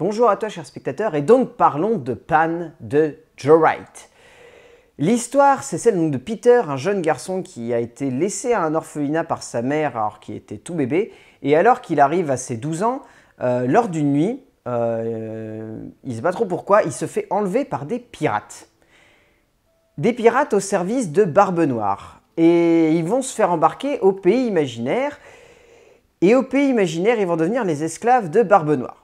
Bonjour à toi, cher spectateur, et donc parlons de Pan de Joe Wright. L'histoire, c'est celle de Peter, un jeune garçon qui a été laissé à un orphelinat par sa mère alors qu'il était tout bébé, et alors qu'il arrive à ses 12 ans, euh, lors d'une nuit, euh, il ne sait pas trop pourquoi, il se fait enlever par des pirates. Des pirates au service de Barbe Noire. Et ils vont se faire embarquer au pays imaginaire, et au pays imaginaire, ils vont devenir les esclaves de Barbe Noire.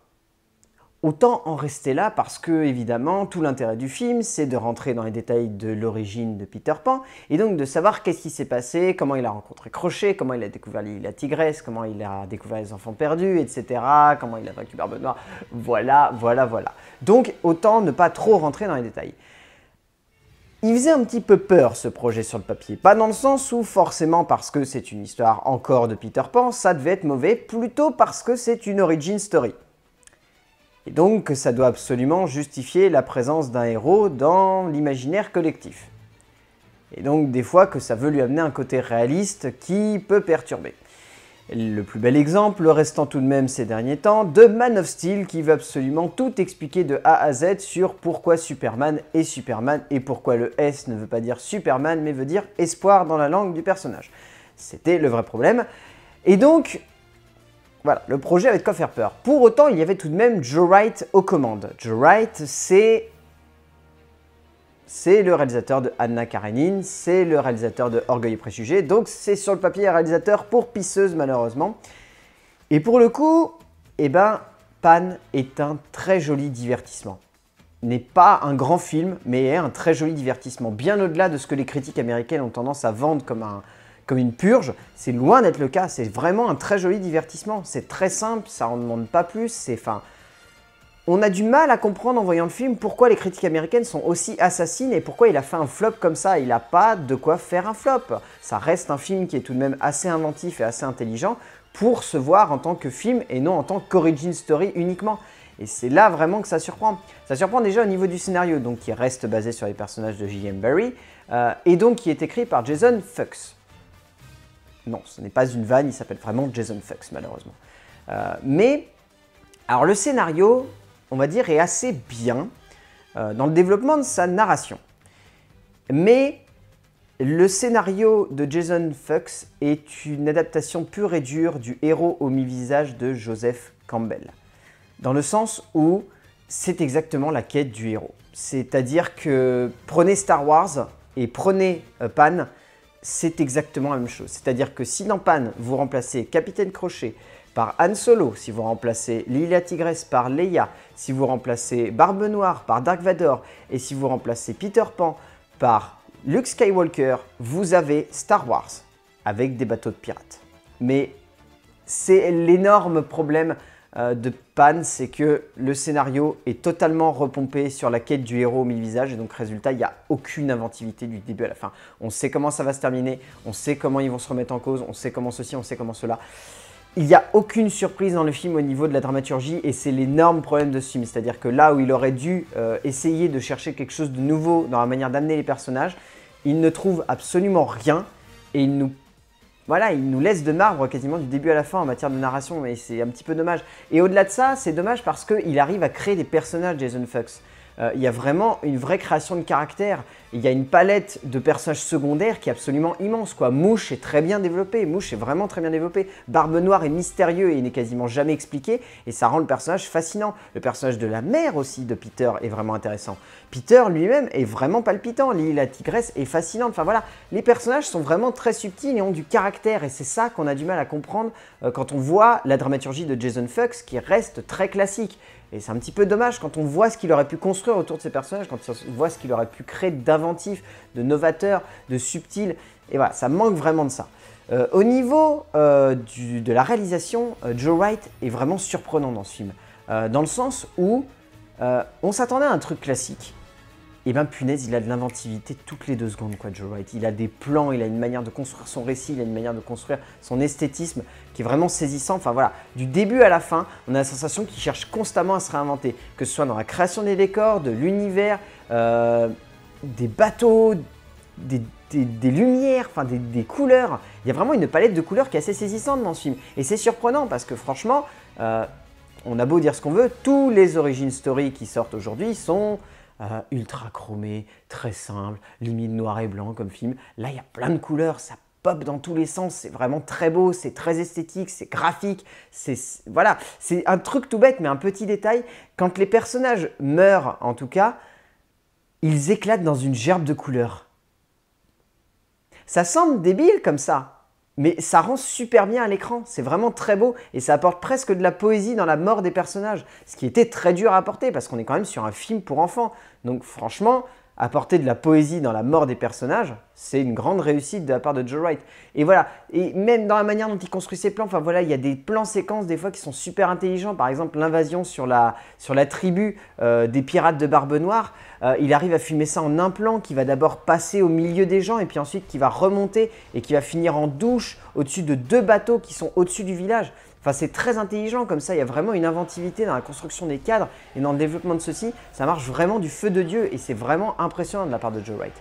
Autant en rester là parce que, évidemment, tout l'intérêt du film, c'est de rentrer dans les détails de l'origine de Peter Pan et donc de savoir qu'est-ce qui s'est passé, comment il a rencontré Crochet, comment il a découvert la tigresse, comment il a découvert les enfants perdus, etc., comment il a vaincu Barbe Noire. Voilà, voilà, voilà. Donc, autant ne pas trop rentrer dans les détails. Il faisait un petit peu peur ce projet sur le papier, pas dans le sens où forcément parce que c'est une histoire encore de Peter Pan, ça devait être mauvais, plutôt parce que c'est une origin story. Et donc ça doit absolument justifier la présence d'un héros dans l'imaginaire collectif. Et donc des fois que ça veut lui amener un côté réaliste qui peut perturber. Le plus bel exemple restant tout de même ces derniers temps de Man of Steel qui veut absolument tout expliquer de A à Z sur pourquoi Superman est Superman et pourquoi le S ne veut pas dire Superman mais veut dire espoir dans la langue du personnage. C'était le vrai problème. Et donc, voilà, le projet avait de quoi faire peur. Pour autant, il y avait tout de même Joe Wright aux commandes. Joe Wright, c'est... C'est le réalisateur de Anna Karenine, c'est le réalisateur de Orgueil et Préjugés, donc c'est sur le papier un réalisateur pour pisseuse malheureusement. Et pour le coup, eh ben, Pan est un très joli divertissement. N'est pas un grand film, mais est un très joli divertissement, bien au-delà de ce que les critiques américaines ont tendance à vendre comme un, comme une purge. C'est loin d'être le cas. C'est vraiment un très joli divertissement. C'est très simple, ça en demande pas plus. C'est fin. On a du mal à comprendre en voyant le film pourquoi les critiques américaines sont aussi assassines et pourquoi il a fait un flop comme ça. Il n'a pas de quoi faire un flop. Ça reste un film qui est tout de même assez inventif et assez intelligent pour se voir en tant que film et non en tant qu'origin story uniquement. Et c'est là vraiment que ça surprend. Ça surprend déjà au niveau du scénario, donc qui reste basé sur les personnages de J.M. Barry, euh, et donc qui est écrit par Jason Fuchs. Non, ce n'est pas une vanne, il s'appelle vraiment Jason Fox, malheureusement. Euh, mais, alors le scénario, on va dire, est assez bien euh, dans le développement de sa narration. Mais le scénario de Jason Fox est une adaptation pure et dure du héros au mi-visage de Joseph Campbell. Dans le sens où c'est exactement la quête du héros. C'est-à-dire que prenez Star Wars et prenez euh, Pan, c'est exactement la même chose. C'est-à-dire que si dans Pan, vous remplacez Capitaine Crochet par Han Solo, si vous remplacez Lilia Tigresse par Leia, si vous remplacez Barbe Noire par Dark Vador, et si vous remplacez Peter Pan par Luke Skywalker, vous avez Star Wars avec des bateaux de pirates. Mais c'est l'énorme problème euh, de panne, c'est que le scénario est totalement repompé sur la quête du héros au mille-visages, et donc résultat, il n'y a aucune inventivité du début à la fin. On sait comment ça va se terminer, on sait comment ils vont se remettre en cause, on sait comment ceci, on sait comment cela. Il n'y a aucune surprise dans le film au niveau de la dramaturgie et c'est l'énorme problème de ce film. C'est-à-dire que là où il aurait dû euh, essayer de chercher quelque chose de nouveau dans la manière d'amener les personnages, il ne trouve absolument rien et il nous voilà, il nous laisse de marbre quasiment du début à la fin en matière de narration, mais c'est un petit peu dommage. Et au-delà de ça, c'est dommage parce qu'il arrive à créer des personnages, Jason Fuchs. Euh, il y a vraiment une vraie création de caractère. Il y a une palette de personnages secondaires qui est absolument immense. Quoi. Mouche est très bien développé, Mouche est vraiment très bien développé. Barbe Noire est mystérieux et n'est quasiment jamais expliqué et ça rend le personnage fascinant. Le personnage de la mère aussi de Peter est vraiment intéressant. Peter lui-même est vraiment palpitant, Lily la tigresse est fascinante. Enfin voilà, les personnages sont vraiment très subtils et ont du caractère et c'est ça qu'on a du mal à comprendre euh, quand on voit la dramaturgie de Jason Fuchs qui reste très classique. Et c'est un petit peu dommage quand on voit ce qu'il aurait pu construire autour de ces personnages, quand on voit ce qu'il aurait pu créer d'inventif, de novateur, de subtil. Et voilà, ça manque vraiment de ça. Euh, au niveau euh, de la réalisation, euh, Joe Wright est vraiment surprenant dans ce film. dans le sens où on s'attendait à un truc classique et eh ben punaise, il a de l'inventivité toutes les deux secondes, quoi, Joe Wright. Il a des plans, il a une manière de construire son récit, il a une manière de construire son esthétisme qui est vraiment saisissant. Enfin voilà, du début à la fin, on a la sensation qu'il cherche constamment à se réinventer, que ce soit dans la création des décors, de l'univers, euh, des bateaux, des, lumières, enfin des, couleurs. Il y a vraiment une palette de couleurs qui est assez saisissante dans ce film. Et c'est surprenant parce que franchement, euh, on a beau dire ce qu'on veut, tous les origines story qui sortent aujourd'hui sont euh, ultra chromé, très simple, limite noir et blanc comme film. Là, il y a plein de couleurs, ça pop dans tous les sens, c'est vraiment très beau, c'est très esthétique, c'est graphique, c'est voilà, c'est un truc tout bête mais un petit détail. Quand les personnages meurent, en tout cas, ils éclatent dans une gerbe de couleurs. Ça semble débile comme ça, mais ça rend super bien à l'écran, c'est vraiment très beau et ça apporte presque de la poésie dans la mort des personnages, ce qui était très dur à apporter parce qu'on est quand même sur un film pour enfants. Donc franchement, apporter de la poésie dans la mort des personnages, c'est une grande réussite de la part de Joe Wright. Et voilà, et même dans la manière dont il construit ses plans, enfin voilà, il y a des plans séquences des fois qui sont super intelligents. Par exemple, l'invasion sur la, sur la tribu euh, des pirates de Barbe Noire, euh, il arrive à filmer ça en un plan qui va d'abord passer au milieu des gens et puis ensuite qui va remonter et qui va finir en douche au-dessus de deux bateaux qui sont au-dessus du village c'est très intelligent comme ça. Il y a vraiment une inventivité dans la construction des cadres et dans le développement de ceci. Ça marche vraiment du feu de Dieu et c'est vraiment impressionnant de la part de Joe Wright.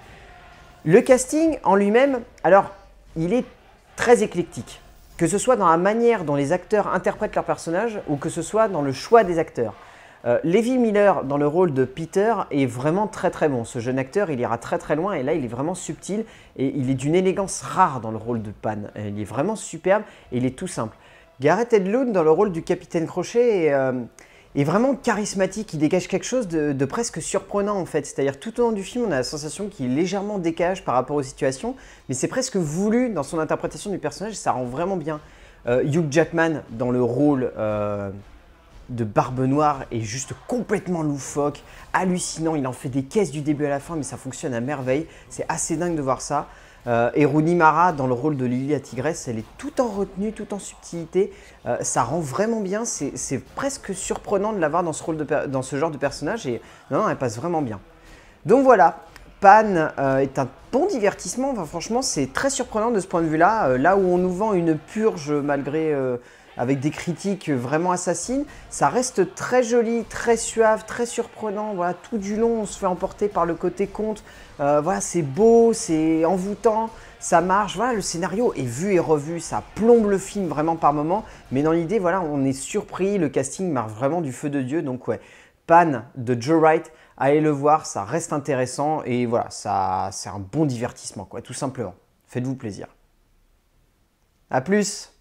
Le casting en lui-même, alors, il est très éclectique. Que ce soit dans la manière dont les acteurs interprètent leurs personnages ou que ce soit dans le choix des acteurs. Euh, Levi Miller dans le rôle de Peter est vraiment très très bon. Ce jeune acteur, il ira très très loin et là, il est vraiment subtil et il est d'une élégance rare dans le rôle de Pan. Il est vraiment superbe et il est tout simple. Gareth Edlund dans le rôle du capitaine Crochet est, euh, vraiment charismatique, il dégage quelque chose de, presque surprenant en fait. C'est-à-dire tout au long du film, on a la sensation qu'il légèrement dégage par rapport aux situations, mais c'est presque voulu dans son interprétation du personnage, ça rend vraiment bien. Euh, Hugh Jackman dans le rôle euh, de Barbe Noire est juste complètement loufoque, hallucinant, il en fait des caisses du début à la fin, mais ça fonctionne à merveille, c'est assez dingue de voir ça. Euh, et Mara, dans le rôle de Lilia à tigresse, elle est tout en retenue, tout en subtilité. Euh, ça rend vraiment bien. C'est presque surprenant de l'avoir dans, ce dans ce genre de personnage. Et non, non, elle passe vraiment bien. Donc voilà, Pan euh, est un bon divertissement. franchement, c'est très surprenant de ce point de vue-là. là où on nous vend une purge malgré avec des critiques vraiment assassines. Ça reste très joli, très suave, très surprenant. Voilà, tout du long, on se fait emporter par le côté conte. Euh, voilà, c'est beau, c'est envoûtant, ça marche. le scénario est vu et revu, ça plombe le film vraiment par moments. Mais dans l'idée, voilà, on est surpris. Le casting marche vraiment du feu de Dieu. Donc ouais, Pan de Joe Wright. Allez le voir, ça reste intéressant et voilà, ça, c'est un bon divertissement, quoi, tout simplement. Faites-vous plaisir. A plus